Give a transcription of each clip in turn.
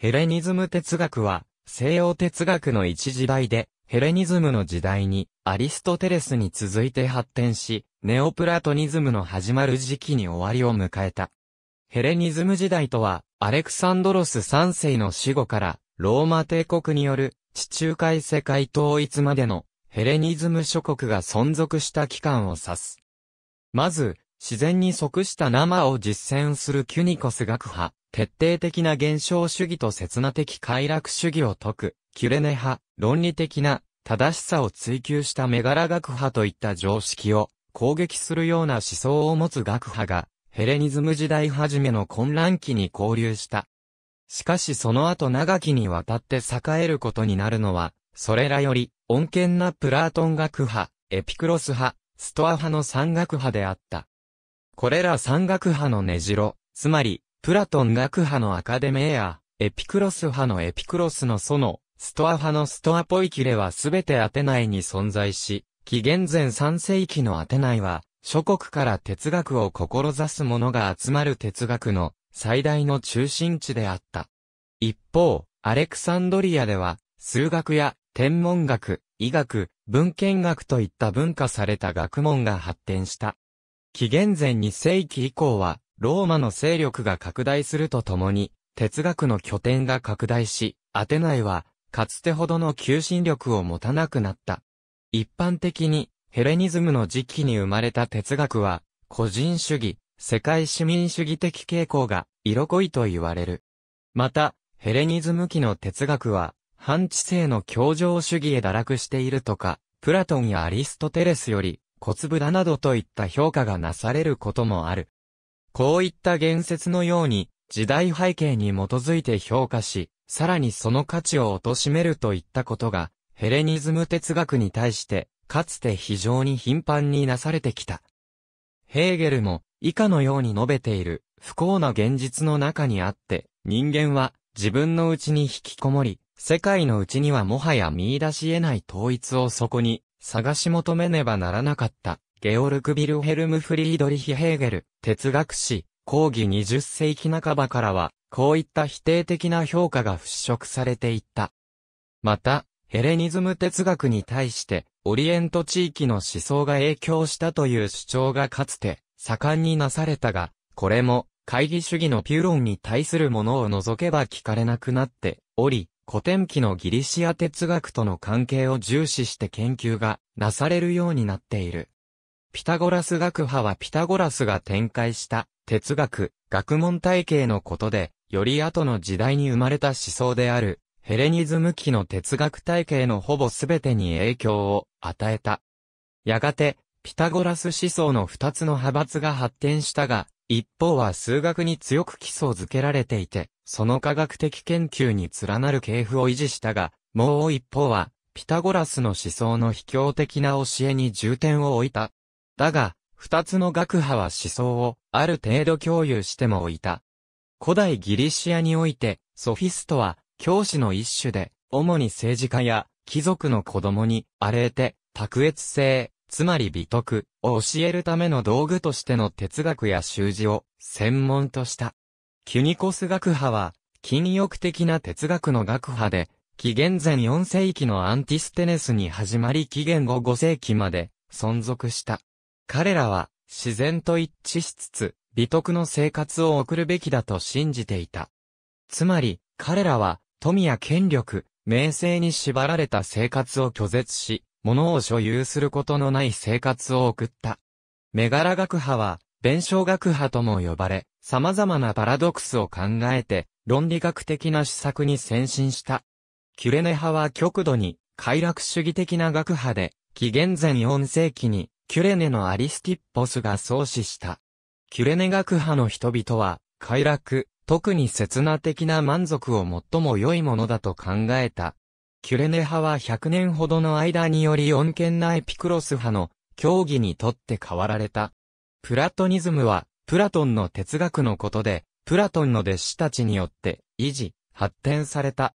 ヘレニズム哲学は、西洋哲学の一時代で、ヘレニズムの時代に、アリストテレスに続いて発展し、ネオプラトニズムの始まる時期に終わりを迎えた。ヘレニズム時代とは、アレクサンドロス3世の死後から、ローマ帝国による地中海世界統一までのヘレニズム諸国が存続した期間を指す。まず、自然に即した生を実践するキュニコス学派、徹底的な現象主義と刹那的快楽主義を解く、キュレネ派、論理的な正しさを追求したメガラ学派といった常識を攻撃するような思想を持つ学派が、ヘレニズム時代初めの混乱期に交流した。しかしその後長きにわたって栄えることになるのは、それらより、穏健なプラートン学派、エピクロス派、ストア派の三学派であった。これら三学派の根城、つまり、プラトン学派のアカデメや、エピクロス派のエピクロスの祖の、ストア派のストアポイキレはすべてアテナイに存在し、紀元前3世紀のアテナイは、諸国から哲学を志す者が集まる哲学の最大の中心地であった。一方、アレクサンドリアでは、数学や天文学、医学、文献学といった文化された学問が発展した。紀元前2世紀以降は、ローマの勢力が拡大するとともに、哲学の拠点が拡大し、アテナイは、かつてほどの求心力を持たなくなった。一般的に、ヘレニズムの時期に生まれた哲学は、個人主義、世界市民主義的傾向が、色濃いと言われる。また、ヘレニズム期の哲学は、反知性の協情主義へ堕落しているとか、プラトンやアリストテレスより、小粒だなどといった評価がなされることもある。こういった言説のように、時代背景に基づいて評価し、さらにその価値を貶めるといったことが、ヘレニズム哲学に対して、かつて非常に頻繁になされてきた。ヘーゲルも、以下のように述べている、不幸な現実の中にあって、人間は、自分のうちに引きこもり、世界のうちにはもはや見出し得ない統一をそこに、探し求めねばならなかった、ゲオルク・ビルヘルム・フリードリヒ・ヘーゲル、哲学史、講義20世紀半ばからは、こういった否定的な評価が払拭されていった。また、ヘレニズム哲学に対して、オリエント地域の思想が影響したという主張がかつて、盛んになされたが、これも、会議主義のピューロンに対するものを除けば聞かれなくなっており、古典期のギリシア哲学との関係を重視して研究がなされるようになっている。ピタゴラス学派はピタゴラスが展開した哲学、学問体系のことで、より後の時代に生まれた思想である、ヘレニズム期の哲学体系のほぼ全てに影響を与えた。やがて、ピタゴラス思想の二つの派閥が発展したが、一方は数学に強く基礎づけられていて、その科学的研究に連なる系譜を維持したが、もう一方は、ピタゴラスの思想の秘境的な教えに重点を置いた。だが、二つの学派は思想を、ある程度共有しても置いた。古代ギリシアにおいて、ソフィストは、教師の一種で、主に政治家や、貴族の子供に、荒れて、卓越性、つまり美徳を教えるための道具としての哲学や習字を専門とした。キュニコス学派は、禁欲的な哲学の学派で、紀元前4世紀のアンティステネスに始まり紀元後5世紀まで存続した。彼らは自然と一致しつつ、美徳の生活を送るべきだと信じていた。つまり、彼らは富や権力、名声に縛られた生活を拒絶し、物を所有することのない生活を送った。メガラ学派は、弁償学派とも呼ばれ、様々なパラドックスを考えて、論理学的な施策に先進した。キュレネ派は極度に、快楽主義的な学派で、紀元前4世紀に、キュレネのアリスティッポスが創始した。キュレネ学派の人々は、快楽、特に刹那的な満足を最も良いものだと考えた、キュレネ派は100年ほどの間により穏健なエピクロス派の教義にとって変わられた。プラトニズムは、プラトンの哲学のことで、プラトンの弟子たちによって維持、発展された。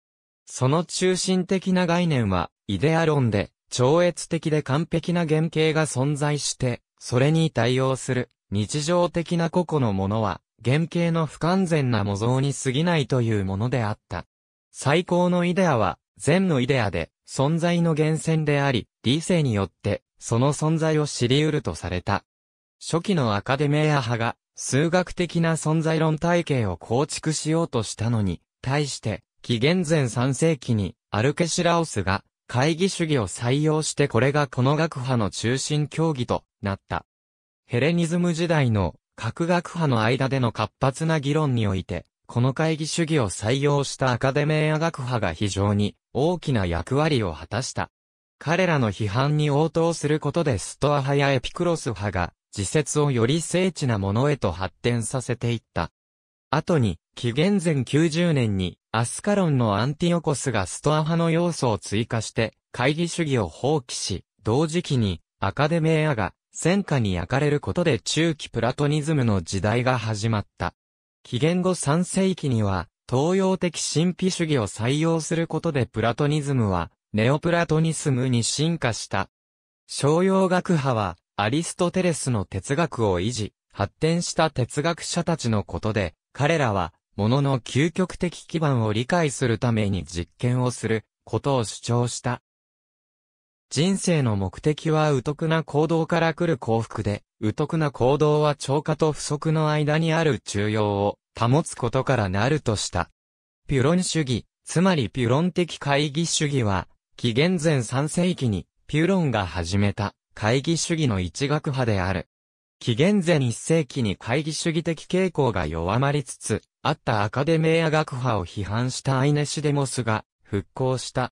その中心的な概念は、イデア論で、超越的で完璧な原型が存在して、それに対応する、日常的な個々のものは、原型の不完全な模造に過ぎないというものであった。最高のイデアは、善のイデアで、存在の源泉であり、理性によって、その存在を知り得るとされた。初期のアカデメア派が、数学的な存在論体系を構築しようとしたのに、対して、紀元前3世紀に、アルケシラオスが、会議主義を採用してこれがこの学派の中心競技となった。ヘレニズム時代の、各学派の間での活発な議論において、この会議主義を採用したアカデミー学派が非常に大きな役割を果たした。彼らの批判に応答することでストア派やエピクロス派が、自説をより精緻なものへと発展させていった。後に、紀元前90年に、アスカロンのアンティオコスがストア派の要素を追加して、会議主義を放棄し、同時期に、アカデミーアが、戦火に焼かれることで中期プラトニズムの時代が始まった。紀元後3世紀には、東洋的神秘主義を採用することでプラトニズムは、ネオプラトニスムに進化した。商用学派は、アリストテレスの哲学を維持、発展した哲学者たちのことで、彼らは、ものの究極的基盤を理解するために実験をすることを主張した。人生の目的は宇徳な行動から来る幸福で、宇徳な行動は超過と不足の間にある中庸を保つことからなるとした。ピュロン主義、つまりピュロン的会議主義は、紀元前3世紀にピュロンが始めた会議主義の一学派である。紀元前1世紀に会議主義的傾向が弱まりつつ、あったアカデメア学派を批判したアイネシデモスが復興した。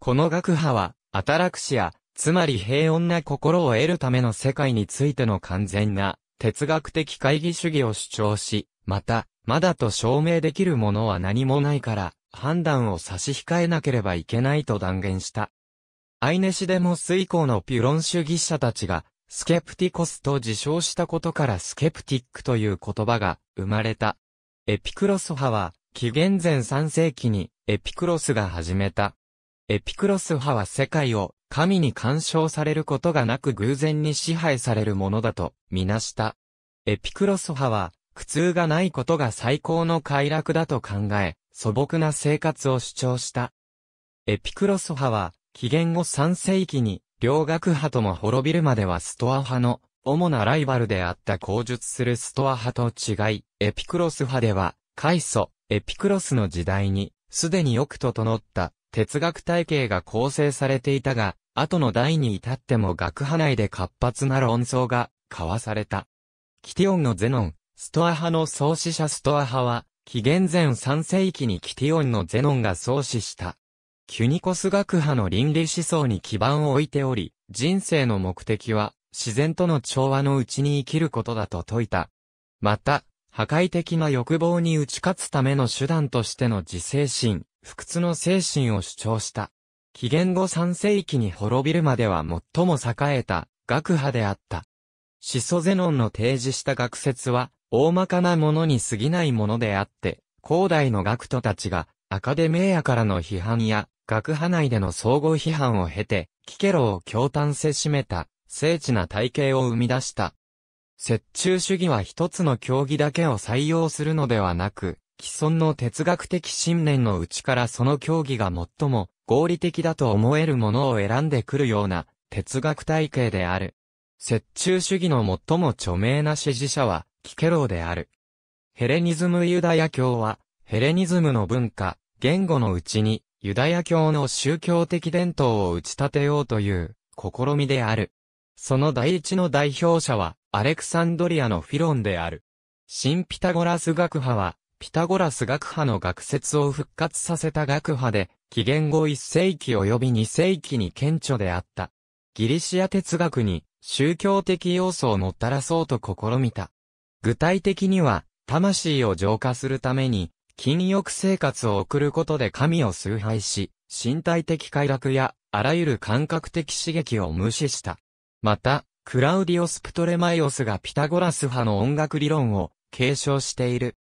この学派はアタラクシア、つまり平穏な心を得るための世界についての完全な哲学的会議主義を主張し、また、まだと証明できるものは何もないから、判断を差し控えなければいけないと断言した。アイネシデモス以降のピュロン主義者たちが、スケプティコスと自称したことからスケプティックという言葉が生まれた。エピクロス派は、紀元前3世紀にエピクロスが始めたエピクロス派は世界を神に干渉されることがなく偶然に支配されるものだとみなした。エピクロス派は苦痛がないことが最高の快楽だと考え、素朴な生活を主張した。エピクロス派は紀元後3世紀に両学派とも滅びるまではストア派の主なライバルであった口述するストア派と違い、エピクロス派では、開祖、エピクロスの時代に、すでによく整った哲学体系が構成されていたが、後の代に至っても学派内で活発な論争が交わされた。キティオンのゼノン、ストア派の創始者ストア派は、紀元前3世紀にキティオンのゼノンが創始した。キュニコス学派の倫理思想に基盤を置いており、人生の目的は自然との調和のうちに生きることだと説いた。また、破壊的な欲望に打ち勝つための手段としての自制心、不屈の精神を主張した。紀元後三世紀に滅びるまでは最も栄えた学派であった。始祖ゼノンの提示した学説は、大まかなものに過ぎないものであって、後代の学徒たちが、アカデメーヤからの批判や、学派内での総合批判を経て、キケロを強端せしめた、精緻な体系を生み出した。折衷主義は一つの教義だけを採用するのではなく、既存の哲学的信念のうちからその教義が最も合理的だと思えるものを選んでくるような哲学体系である。折衷主義の最も著名な支持者はキケローである。ヘレニズムユダヤ教はヘレニズムの文化、言語のうちにユダヤ教の宗教的伝統を打ち立てようという試みである。その第一の代表者はアレクサンドリアのフィロンである。新ピタゴラス学派はピタゴラス学派の学説を復活させた学派で、紀元後1世紀及び2世紀に顕著であった。ギリシア哲学に宗教的要素をもたらそうと試みた。具体的には、魂を浄化するために、禁欲生活を送ることで神を崇拝し、身体的快楽や、あらゆる感覚的刺激を無視した。また、クラウディオス・プトレマイオスがピタゴラス派の音楽理論を継承している。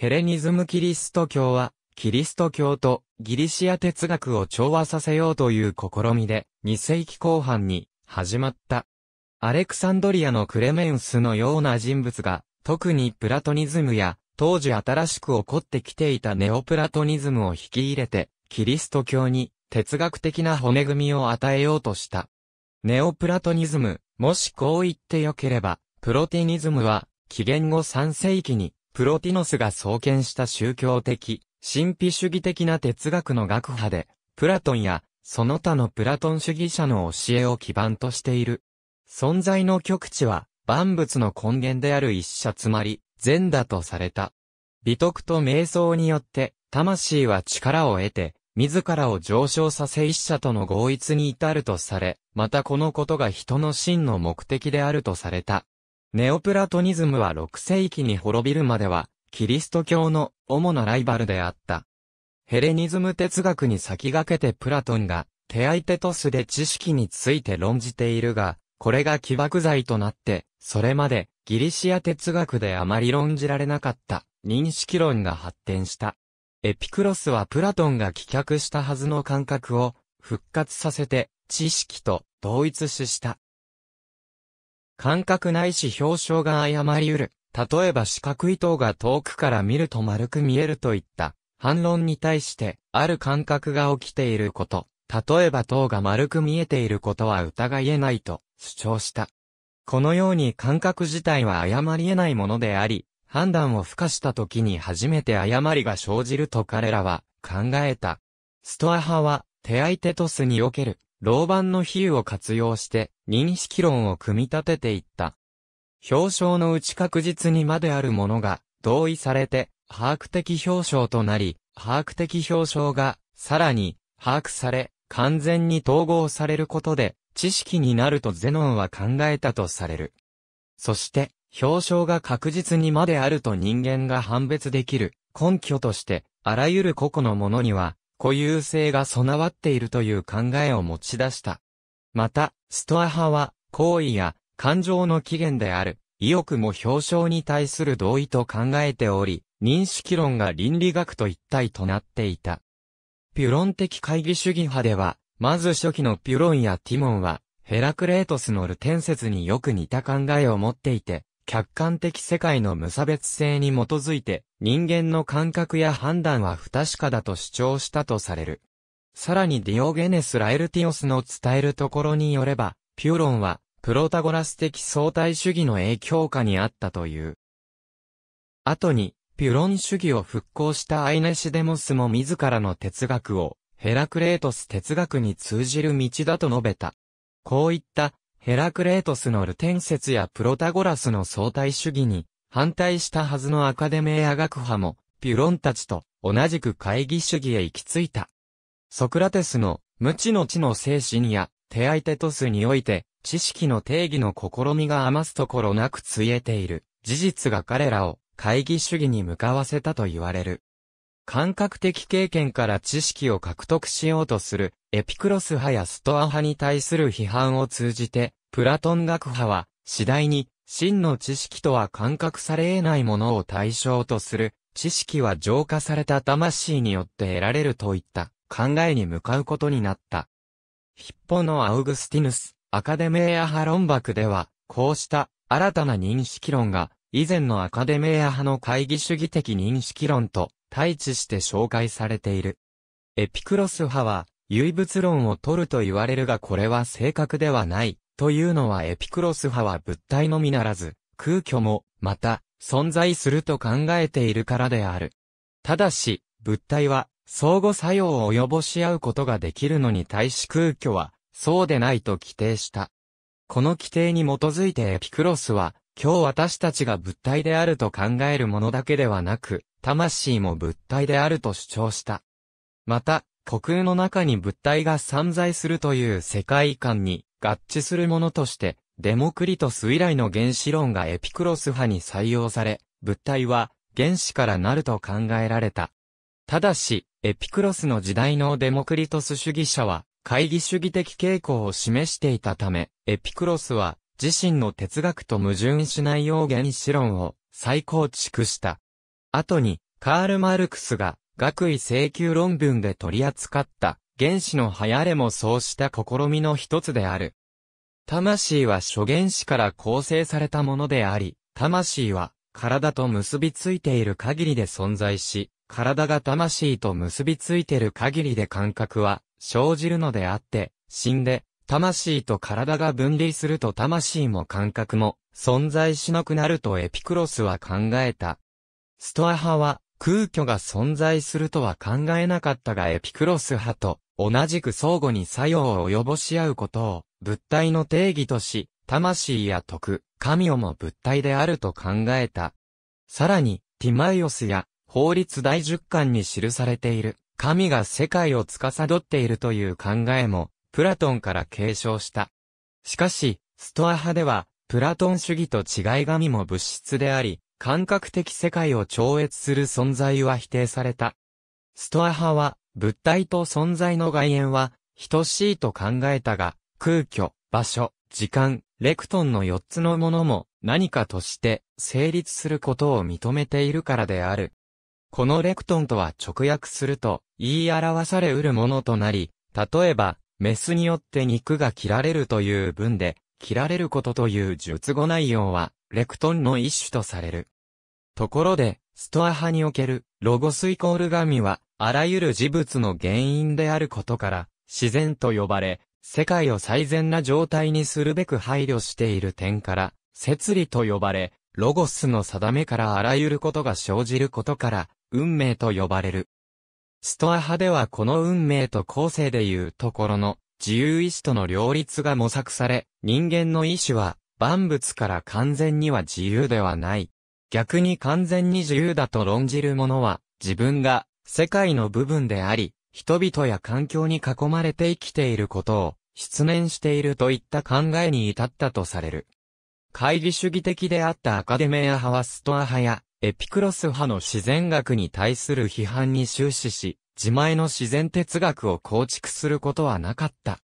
ヘレニズムキリスト教は、キリスト教とギリシア哲学を調和させようという試みで、2世紀後半に始まった。アレクサンドリアのクレメンスのような人物が、特にプラトニズムや、当時新しく起こってきていたネオプラトニズムを引き入れて、キリスト教に哲学的な骨組みを与えようとした。ネオプラトニズム、もしこう言ってよければ、プロテニズムは、紀元後3世紀にプロティノスが創建した宗教的、神秘主義的な哲学の学派で、プラトンやその他のプラトン主義者の教えを基盤としている。存在の極致は万物の根源である一者つまり善だとされた。美徳と瞑想によって魂は力を得て自らを上昇させ一者との合一に至るとされ、またこのことが人の真の目的であるとされた。ネオプラトニズムは6世紀に滅びるまでは、キリスト教の主なライバルであった。ヘレニズム哲学に先駆けてプラトンが、手相手トスで知識について論じているが、これが起爆剤となって、それまでギリシア哲学であまり論じられなかった認識論が発展した。エピクロスはプラトンが棄却したはずの感覚を復活させて知識と同一視した。感覚ないし表彰が誤り得る。例えば四角い塔が遠くから見ると丸く見えるといった反論に対してある感覚が起きていること。例えば塔が丸く見えていることは疑えないと主張した。このように感覚自体は誤り得ないものであり、判断を付加した時に初めて誤りが生じると彼らは考えた。ストア派は手相テトスにおける老板の比喩を活用して認識論を組み立てていった。表彰のうち確実にまであるものが同意されて、把握的表彰となり、把握的表彰が、さらに、把握され、完全に統合されることで、知識になるとゼノンは考えたとされる。そして、表彰が確実にまであると人間が判別できる、根拠として、あらゆる個々のものには、固有性が備わっているという考えを持ち出した。また、ストア派は、行為や感情の起源である、意欲も表彰に対する同意と考えており、認識論が倫理学と一体となっていた。ピュロン的会議主義派では、まず初期のピュロンやティモンは、ヘラクレートスのルテン説によく似た考えを持っていて、客観的世界の無差別性に基づいて、人間の感覚や判断は不確かだと主張したとされる。さらにディオゲネス・ラエルティオスの伝えるところによれば、ピューロンは、プロタゴラス的相対主義の影響下にあったという。後に、ピュロン主義を復興したアイネシデモスも自らの哲学を、ヘラクレートス哲学に通じる道だと述べた。こういったヘラクレートスのルテン説やプロタゴラスの相対主義に反対したはずのアカデメア学派も、ピュロンたちと同じく会議主義へ行き着いた。ソクラテスの無知の知の精神や手相手トスにおいて、知識の定義の試みが余すところなくついえている。事実が彼らを会議主義に向かわせたと言われる。感覚的経験から知識を獲得しようとする、エピクロス派やストア派に対する批判を通じて、プラトン学派は、次第に、真の知識とは感覚され得ないものを対象とする、知識は浄化された魂によって得られるといった考えに向かうことになった。ヒッポのアウグスティヌス、アカデメア派論博では、こうした新たな認識論が、以前のアカデメア派の会議主義的認識論と対峙して紹介されている。エピクロス派は、唯物論を取ると言われるがこれは正確ではない、というのはエピクロス派は物体のみならず、空虚も、また、存在すると考えているからである。ただし、物体は、相互作用を及ぼし合うことができるのに対し空虚は、そうでないと規定した。この規定に基づいてエピクロスは、今日私たちが物体であると考えるものだけではなく、魂も物体であると主張した。また、虚空の中に物体が散在するという世界観に合致するものとして、デモクリトス以来の原子論がエピクロス派に採用され、物体は原子からなると考えられた。ただし、エピクロスの時代のデモクリトス主義者は、会議主義的傾向を示していたため、エピクロスは自身の哲学と矛盾しないよう原子論を再構築した。後に、カール・マルクスが、学位請求論文で取り扱った、原子の流行れもそうした試みの一つである。魂は諸原子から構成されたものであり、魂は、体と結びついている限りで存在し、体が魂と結びついている限りで感覚は生じるのであって、死んで、魂と体が分離すると魂も感覚も存在しなくなるとエピクロスは考えた。ストア派は空虚が存在するとは考えなかったがエピクロス派と同じく相互に作用を及ぼし合うことを物体の定義とし、魂や徳、神をも物体であると考えた。さらに、ティマイオスや法律第十巻に記されている、神が世界を司っているという考えも、プラトンから継承した。しかし、ストア派では、プラトン主義と違い神も物質であり、感覚的世界を超越する存在は否定された。ストア派は、物体と存在の外縁は、等しいと考えたが、空虚、場所、時間、レクトンの4つのものも、何かとして成立することを認めているからである。このレクトンとは直訳すると言い表されうるものとなり、例えば、メスによって肉が切られるという文で、切られることという述語内容は、レクトンの一種とされる。ところで、ストア派における、ロゴスイコール神は、あらゆる事物の原因であることから、自然と呼ばれ、世界を最善な状態にするべく配慮している点から、摂理と呼ばれ、ロゴスの定めからあらゆることが生じることから、運命と呼ばれる。ストア派ではこの運命と後世でいうところの自由意志との両立が模索され、人間の意志は万物から完全には自由ではない。逆に完全に自由だと論じる者は、自分が世界の部分であり、人々や環境に囲まれて生きていることを、失念しているといった考えに至ったとされる。会議主義的であったアカデメア派はストア派や、エピクロス派の自然学に対する批判に終始し、自前の自然哲学を構築することはなかった。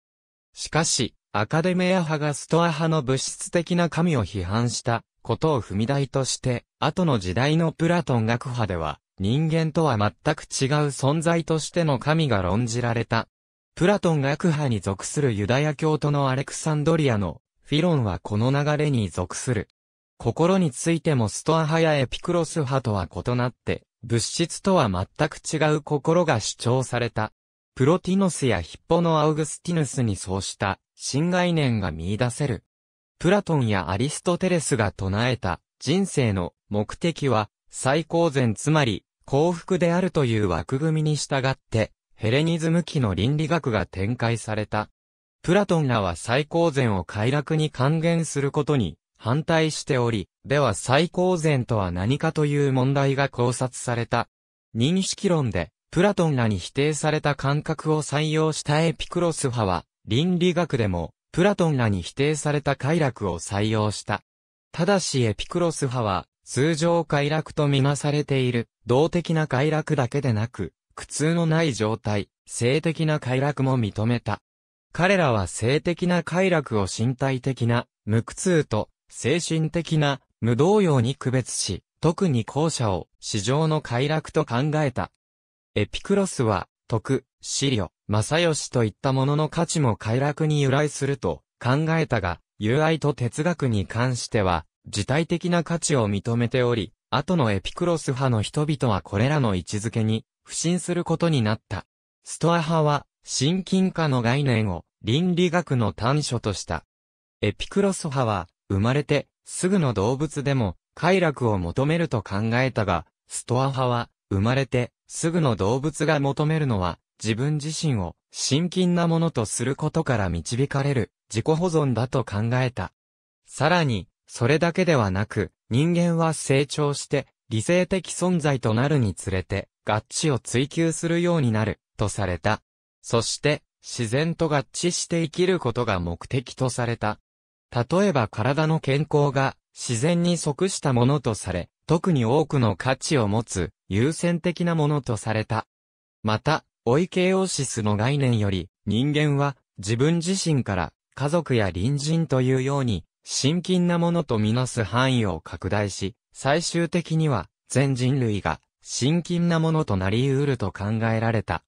しかし、アカデメア派がストア派の物質的な神を批判したことを踏み台として、後の時代のプラトン学派では、人間とは全く違う存在としての神が論じられた。プラトン学派に属するユダヤ教徒のアレクサンドリアのフィロンはこの流れに属する。心についてもストア派やエピクロス派とは異なって、物質とは全く違う心が主張された。プロティノスやヒッポのアウグスティヌスにそうした新概念が見出せる。プラトンやアリストテレスが唱えた人生の目的は最高善つまり幸福であるという枠組みに従ってヘレニズム期の倫理学が展開された。プラトンらは最高善を快楽に還元することに反対しており、では最高善とは何かという問題が考察された。認識論でプラトンらに否定された感覚を採用したエピクロス派は、倫理学でも、プラトンらに否定された快楽を採用した。ただしエピクロス派は、通常快楽とみなされている、動的な快楽だけでなく、苦痛のない状態、性的な快楽も認めた。彼らは性的な快楽を身体的な、無苦痛と、精神的な、無動揺に区別し、特に後者を、市場の快楽と考えた。エピクロスは、徳、資料、正義といったものの価値も快楽に由来すると考えたが、友愛と哲学に関しては、自体的な価値を認めており、後のエピクロス派の人々はこれらの位置づけに、不信することになった。ストア派は、親近化の概念を、倫理学の短所とした。エピクロス派は、生まれて、すぐの動物でも、快楽を求めると考えたが、ストア派は、生まれて、すぐの動物が求めるのは、自分自身を、親近なものとすることから導かれる、自己保存だと考えた。さらに、それだけではなく、人間は成長して、理性的存在となるにつれて、合致を追求するようになる、とされた。そして、自然と合致して生きることが目的とされた。例えば体の健康が自然に即したものとされ、特に多くの価値を持つ優先的なものとされた。また、オイケオシスの概念より、人間は自分自身から家族や隣人というように、親近なものとみなす範囲を拡大し、最終的には全人類が親近なものとなり得ると考えられた。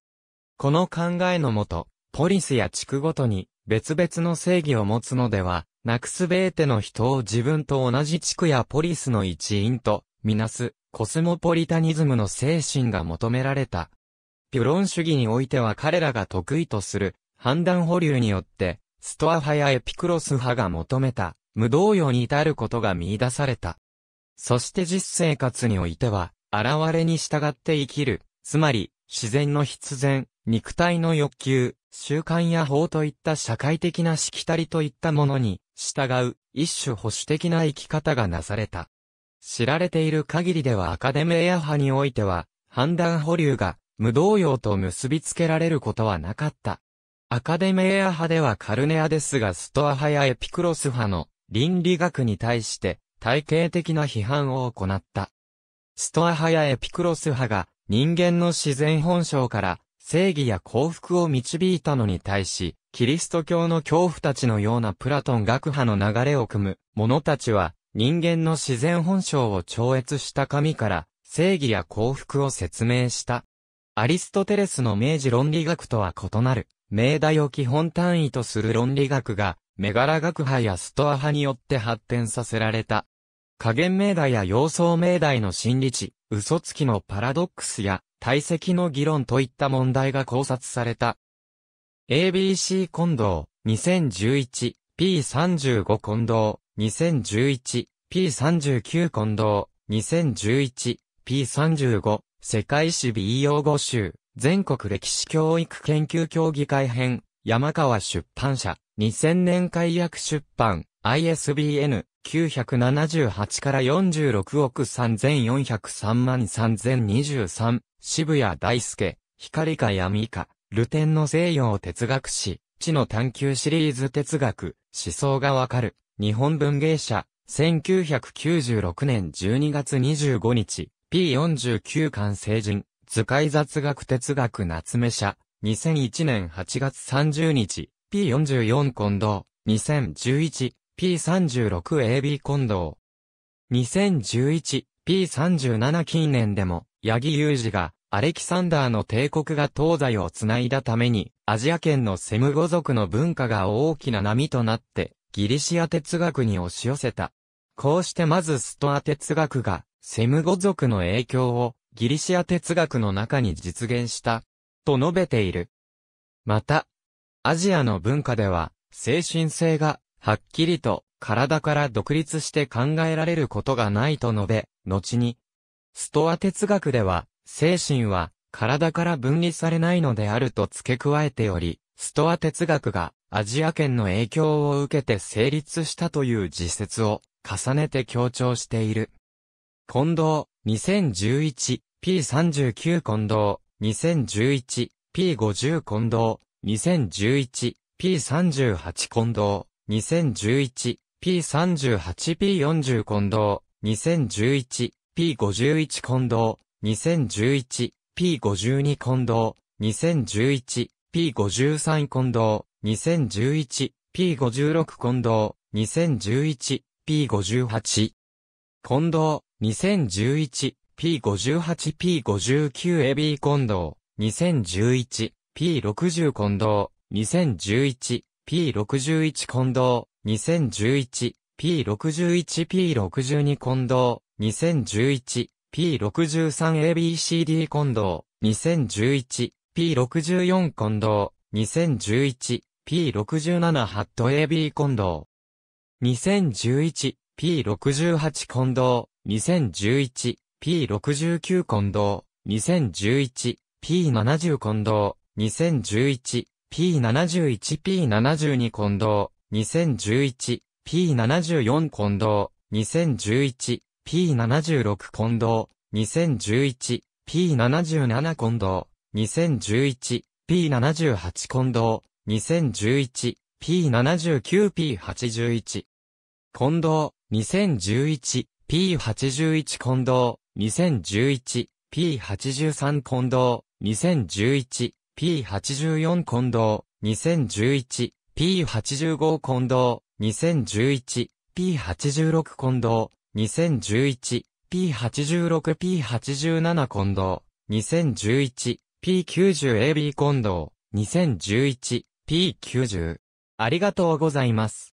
この考えのもと、ポリスや地区ごとに別々の正義を持つのでは、なくすべての人を自分と同じ地区やポリスの一員とみなすコスモポリタニズムの精神が求められた。ピュロン主義においては彼らが得意とする判断保留によって、ストア派やエピクロス派が求めた、無動揺に至ることが見出された。そして実生活においては、現れに従って生きる、つまり、自然の必然、肉体の欲求、習慣や法といった社会的なしきたりといったものに、従う、一種保守的な生き方がなされた。知られている限りではアカデミア派においては、判断保留が無動揺と結びつけられることはなかった。アカデミア派ではカルネアですがストア派やエピクロス派の倫理学に対して体系的な批判を行った。ストア派やエピクロス派が人間の自然本性から正義や幸福を導いたのに対し、キリスト教の恐怖たちのようなプラトン学派の流れを組む者たちは人間の自然本性を超越した神から正義や幸福を説明した。アリストテレスの明治論理学とは異なる、命題を基本単位とする論理学が、メガラ学派やストア派によって発展させられた。加減命題や様相命題の心理値、嘘つきのパラドックスや体積の議論といった問題が考察された。ABC 混同、2011、P35 混同。2011、P39 近藤、2011、P35、世界史 B 用語集、全国歴史教育研究協議会編、山川出版社、2000年解約出版、ISBN、978から46億3403万3023、渋谷大輔、光か闇か、ルテンの西洋哲学史、知の探求シリーズ哲学、思想がわかる。日本文芸社、1996年12月25日、P49 巻成人、図解雑学哲学夏目社、2001年8月30日、P44 近藤、2011、P36AB 近藤。2011、P37 近年でも、八木雄二が、アレキサンダーの帝国が東西をつないだために、アジア圏のセム語族の文化が大きな波となって、ギリシア哲学に押し寄せた。こうしてまずストア哲学が、セム語族の影響を、ギリシア哲学の中に実現した、と述べている。また、アジアの文化では、精神性が、はっきりと、体から独立して考えられることがないと述べ、後に、ストア哲学では、精神は、体から分離されないのであると付け加えており、ストア哲学が、アジア圏の影響を受けて成立したという自説を重ねて強調している。近藤、2011、P39 近藤、2011、P50 近藤、2011、P38 近藤、2011、P38P40 近藤、2011、P51 近藤、2011、P52 近藤、2011、P53 近藤、2011、P56 近藤、2011、P58。近藤、2011、P58、P59 エビー近藤、2011、P60 近藤、2011、P61 近藤、2011、P61、P62 近藤、2011、P63ABCD 近藤、2011、P64 近藤、2011、P67 ハット AB 近藤。2011、P68 近藤。2011、P69 近藤。2011、P70 近藤。2011、P71、P72 近藤。2011、P74 近藤。2011、P76 近藤。2011、P77 近藤。2011、P78 近藤。2011、P79、P81。近藤、2011、P81 近藤、2011、P83 近藤、2011、P84 近藤、2011、P85 近藤、2011、P86 近藤、2011、P86、P87 近藤、2011、P90AB 近藤、2011、P90。ありがとうございます。